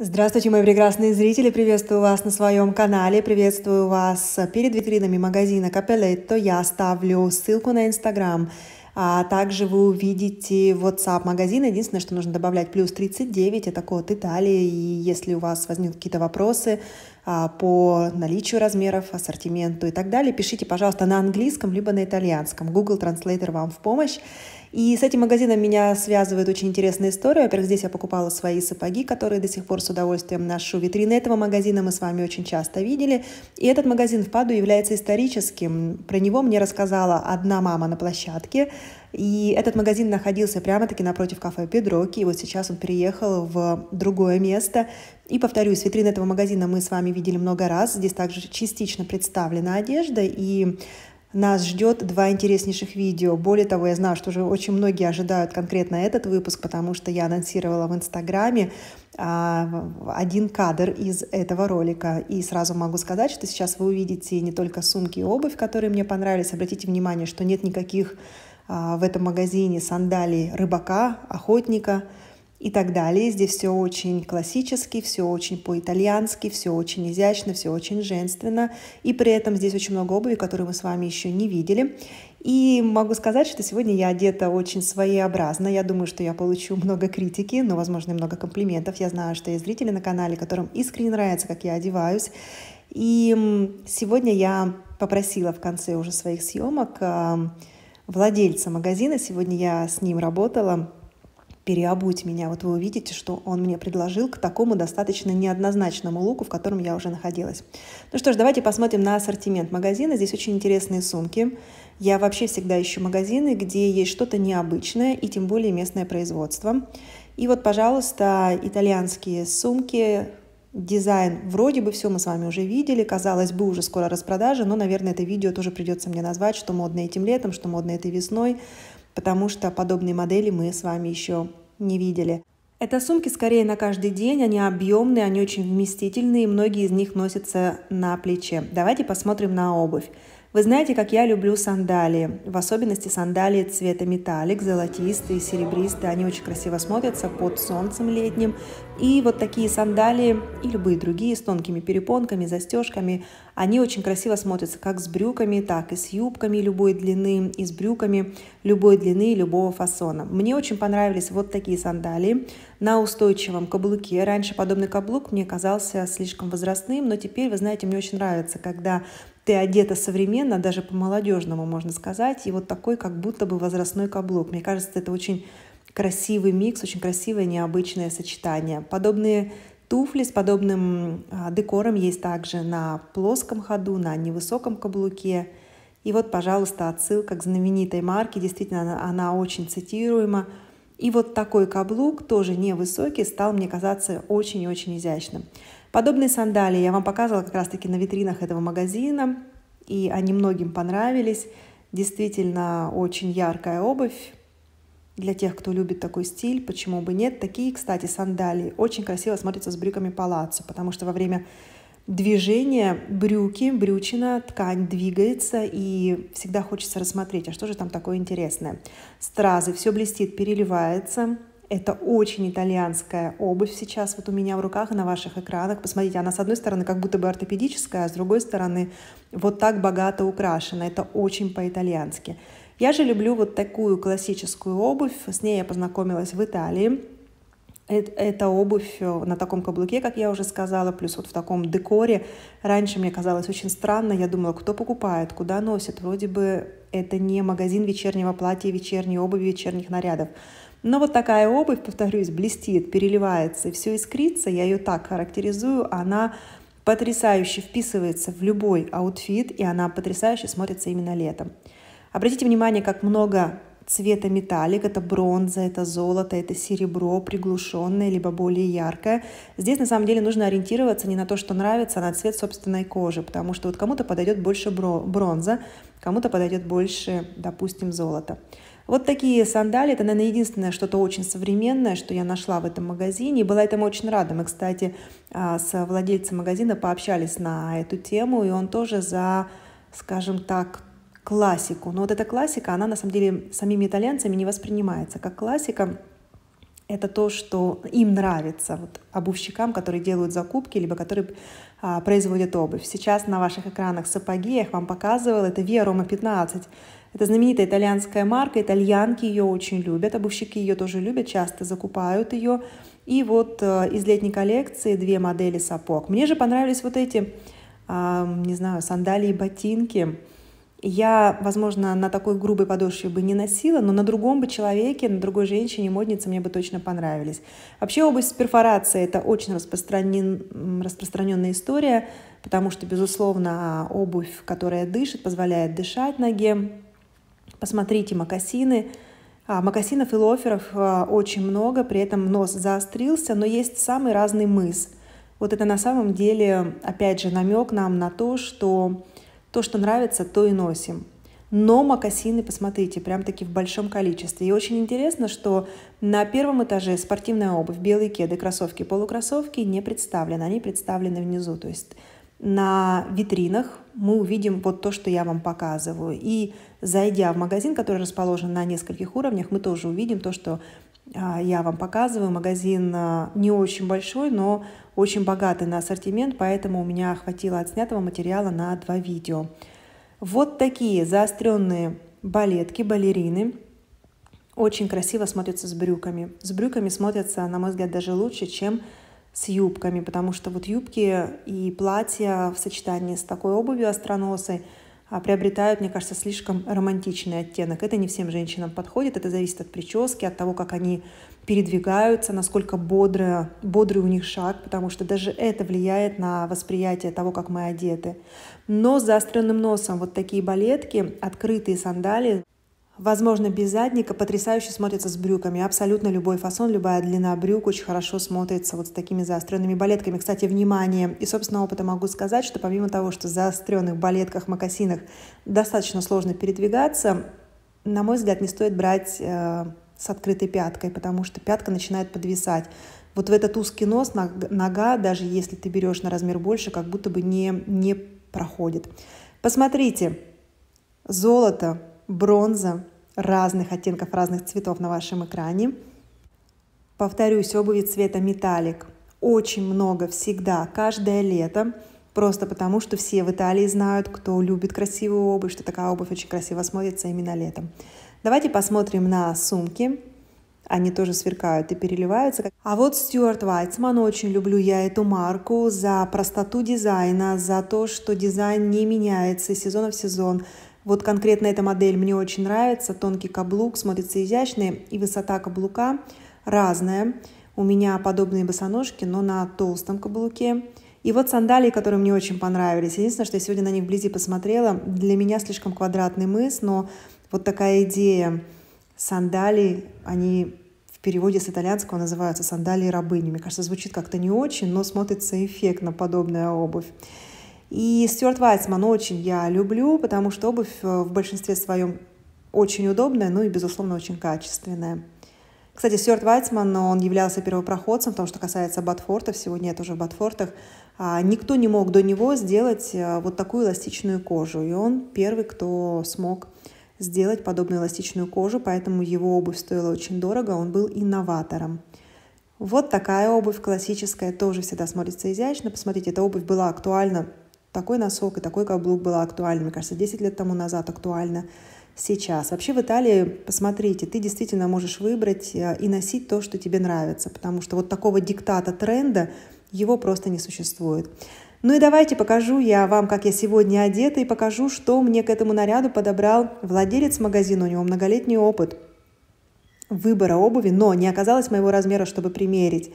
Здравствуйте, мои прекрасные зрители! Приветствую вас на своем канале, приветствую вас перед витринами магазина Капелетто. Я оставлю ссылку на Инстаграм, а также вы увидите WhatsApp магазин. Единственное, что нужно добавлять плюс 39, это код Италии. И если у вас возникнут какие-то вопросы а, по наличию размеров, ассортименту и так далее, пишите, пожалуйста, на английском либо на итальянском. Google Translator вам в помощь. И с этим магазином меня связывает очень интересная история. Во-первых, здесь я покупала свои сапоги, которые до сих пор с удовольствием ношу. Витрины этого магазина мы с вами очень часто видели. И этот магазин в Паду является историческим. Про него мне рассказала одна мама на площадке. И этот магазин находился прямо-таки напротив кафе Педроки. И вот сейчас он переехал в другое место. И повторюсь, витрины этого магазина мы с вами видели много раз. Здесь также частично представлена одежда. И нас ждет два интереснейших видео. Более того, я знаю, что уже очень многие ожидают конкретно этот выпуск, потому что я анонсировала в Инстаграме а, один кадр из этого ролика. И сразу могу сказать, что сейчас вы увидите не только сумки и обувь, которые мне понравились. Обратите внимание, что нет никаких а, в этом магазине сандалий рыбака, охотника – и так далее. Здесь все очень классически, все очень по-итальянски, все очень изящно, все очень женственно. И при этом здесь очень много обуви, которую мы с вами еще не видели. И могу сказать, что сегодня я одета очень своеобразно. Я думаю, что я получу много критики, но, ну, возможно, и много комплиментов. Я знаю, что есть зрители на канале, которым искренне нравится, как я одеваюсь. И сегодня я попросила в конце уже своих съемок а, владельца магазина, сегодня я с ним работала, переобуть меня. Вот вы увидите, что он мне предложил к такому достаточно неоднозначному луку, в котором я уже находилась. Ну что ж, давайте посмотрим на ассортимент магазина. Здесь очень интересные сумки. Я вообще всегда ищу магазины, где есть что-то необычное и тем более местное производство. И вот, пожалуйста, итальянские сумки, дизайн вроде бы все мы с вами уже видели, казалось бы, уже скоро распродажа, но, наверное, это видео тоже придется мне назвать, что модно этим летом, что модно этой весной потому что подобные модели мы с вами еще не видели. Это сумки скорее на каждый день, они объемные, они очень вместительные, многие из них носятся на плече. Давайте посмотрим на обувь. Вы знаете, как я люблю сандалии, в особенности сандалии цвета металлик, золотистые, серебристые, они очень красиво смотрятся под солнцем летним. И вот такие сандалии и любые другие с тонкими перепонками, застежками, они очень красиво смотрятся как с брюками, так и с юбками любой длины, и с брюками любой длины и любого фасона. Мне очень понравились вот такие сандалии на устойчивом каблуке. Раньше подобный каблук мне казался слишком возрастным, но теперь, вы знаете, мне очень нравится, когда ты одета современно, даже по-молодежному, можно сказать, и вот такой как будто бы возрастной каблук. Мне кажется, это очень красивый микс, очень красивое необычное сочетание. Подобные туфли с подобным а, декором есть также на плоском ходу, на невысоком каблуке. И вот, пожалуйста, отсылка к знаменитой марке. Действительно, она, она очень цитируема. И вот такой каблук, тоже невысокий, стал мне казаться очень и очень изящным. Подобные сандалии я вам показывала как раз-таки на витринах этого магазина, и они многим понравились. Действительно, очень яркая обувь. Для тех, кто любит такой стиль, почему бы нет. Такие, кстати, сандалии очень красиво смотрятся с брюками палаццо, потому что во время движения брюки, брючина, ткань двигается, и всегда хочется рассмотреть, а что же там такое интересное. Стразы, все блестит, переливается. Это очень итальянская обувь сейчас вот у меня в руках и на ваших экранах. Посмотрите, она с одной стороны как будто бы ортопедическая, а с другой стороны вот так богато украшена. Это очень по-итальянски. Я же люблю вот такую классическую обувь. С ней я познакомилась в Италии эта обувь э, на таком каблуке, как я уже сказала, плюс вот в таком декоре. Раньше мне казалось очень странно. Я думала, кто покупает, куда носит. Вроде бы это не магазин вечернего платья, вечерней обуви, вечерних нарядов. Но вот такая обувь, повторюсь, блестит, переливается все искрится. Я ее так характеризую. Она потрясающе вписывается в любой аутфит, и она потрясающе смотрится именно летом. Обратите внимание, как много цвета металлик, это бронза, это золото, это серебро, приглушенное, либо более яркое. Здесь на самом деле нужно ориентироваться не на то, что нравится, а на цвет собственной кожи, потому что вот кому-то подойдет больше бронза, кому-то подойдет больше, допустим, золото. Вот такие сандали. Это, наверное, единственное что-то очень современное, что я нашла в этом магазине. И была этому очень рада. Мы, кстати, а, с владельцем магазина пообщались на эту тему, и он тоже за, скажем так, классику. Но вот эта классика, она на самом деле самими итальянцами не воспринимается как классика. Это то, что им нравится, вот, обувщикам, которые делают закупки, либо которые а, производят обувь. Сейчас на ваших экранах сапоги, я их вам показывала, это Via Roma 15. Это знаменитая итальянская марка, итальянки ее очень любят, обувщики ее тоже любят, часто закупают ее. И вот э, из летней коллекции две модели сапог. Мне же понравились вот эти, э, не знаю, сандалии, ботинки я, возможно, на такой грубой подошве бы не носила, но на другом бы человеке, на другой женщине, моднице мне бы точно понравились. Вообще обувь с перфорацией – это очень распространен, распространенная история, потому что, безусловно, обувь, которая дышит, позволяет дышать ноге. Посмотрите мокасины. А, мокасинов и лоферов а, очень много, при этом нос заострился, но есть самый разный мыс. Вот это на самом деле, опять же, намек нам на то, что то, что нравится, то и носим. Но мокасины, посмотрите, прям таки в большом количестве. И очень интересно, что на первом этаже спортивная обувь, белые кеды, кроссовки, полукроссовки не представлены. Они представлены внизу. То есть на витринах мы увидим вот то, что я вам показываю. И зайдя в магазин, который расположен на нескольких уровнях, мы тоже увидим то, что а, я вам показываю. Магазин а, не очень большой, но очень богатый на ассортимент, поэтому у меня хватило отснятого материала на два видео. Вот такие заостренные балетки, балерины. Очень красиво смотрятся с брюками. С брюками смотрятся, на мой взгляд, даже лучше, чем с юбками, потому что вот юбки и платья в сочетании с такой обувью остроносой – а, приобретают, мне кажется, слишком романтичный оттенок. Это не всем женщинам подходит, это зависит от прически, от того, как они передвигаются, насколько бодрый бодрый у них шаг, потому что даже это влияет на восприятие того, как мы одеты. Но с заостренным носом вот такие балетки, открытые сандалии Возможно, без задника потрясающе смотрится с брюками. Абсолютно любой фасон, любая длина брюк очень хорошо смотрится вот с такими заостренными балетками. Кстати, внимание! И, собственно, опыта могу сказать, что помимо того, что в заостренных балетках, мокасинах достаточно сложно передвигаться, на мой взгляд, не стоит брать э, с открытой пяткой, потому что пятка начинает подвисать. Вот в этот узкий нос нога, даже если ты берешь на размер больше, как будто бы не, не проходит. Посмотрите, золото бронза разных оттенков, разных цветов на вашем экране. Повторюсь, обуви цвета металлик очень много всегда, каждое лето, просто потому что все в Италии знают, кто любит красивую обувь, что такая обувь очень красиво смотрится именно летом. Давайте посмотрим на сумки. Они тоже сверкают и переливаются. А вот Стюарт Вайтсман, очень люблю я эту марку за простоту дизайна, за то, что дизайн не меняется сезона в сезон. Вот конкретно эта модель мне очень нравится. Тонкий каблук, смотрится изящно. И высота каблука разная. У меня подобные босоножки, но на толстом каблуке. И вот сандалии, которые мне очень понравились. Единственное, что я сегодня на них вблизи посмотрела, для меня слишком квадратный мыс, но вот такая идея сандалий, они в переводе с итальянского называются сандалии рабыни. Мне кажется, звучит как-то не очень, но смотрится эффектно подобная обувь. И Стюарт Вайцман очень я люблю, потому что обувь э, в большинстве своем очень удобная, ну и, безусловно, очень качественная. Кстати, Стюарт Вайцман, он являлся первопроходцем, потому что касается Батфортов, сегодня тоже в Батфортах, а, никто не мог до него сделать э, вот такую эластичную кожу, и он первый, кто смог сделать подобную эластичную кожу, поэтому его обувь стоила очень дорого, он был инноватором. Вот такая обувь классическая, тоже всегда смотрится изящно. Посмотрите, эта обувь была актуальна такой носок и такой каблук было актуально, мне кажется, 10 лет тому назад актуально сейчас. Вообще в Италии, посмотрите, ты действительно можешь выбрать э, и носить то, что тебе нравится, потому что вот такого диктата тренда его просто не существует. Ну и давайте покажу я вам, как я сегодня одета, и покажу, что мне к этому наряду подобрал владелец магазина, у него многолетний опыт выбора обуви, но не оказалось моего размера, чтобы примерить.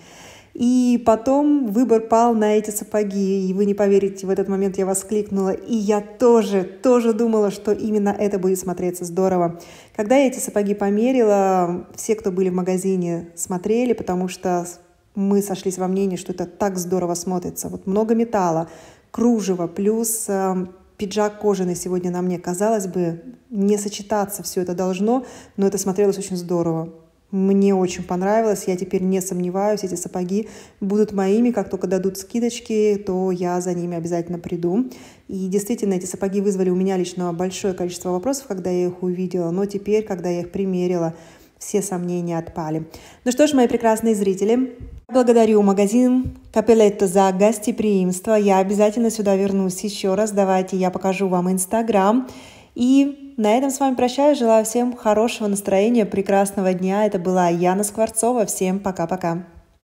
И потом выбор пал на эти сапоги. И вы не поверите, в этот момент я воскликнула. И я тоже, тоже думала, что именно это будет смотреться здорово. Когда я эти сапоги померила, все, кто были в магазине, смотрели, потому что мы сошлись во мнении, что это так здорово смотрится. Вот много металла, кружево, плюс э, пиджак кожаный сегодня на мне. Казалось бы, не сочетаться все это должно, но это смотрелось очень здорово. Мне очень понравилось, я теперь не сомневаюсь, эти сапоги будут моими, как только дадут скидочки, то я за ними обязательно приду. И действительно, эти сапоги вызвали у меня лично большое количество вопросов, когда я их увидела, но теперь, когда я их примерила, все сомнения отпали. Ну что ж, мои прекрасные зрители, благодарю магазин Капелетто за гостеприимство. Я обязательно сюда вернусь еще раз. Давайте я покажу вам Инстаграм. И на этом с вами прощаюсь. Желаю всем хорошего настроения, прекрасного дня. Это была Яна Скворцова. Всем пока-пока.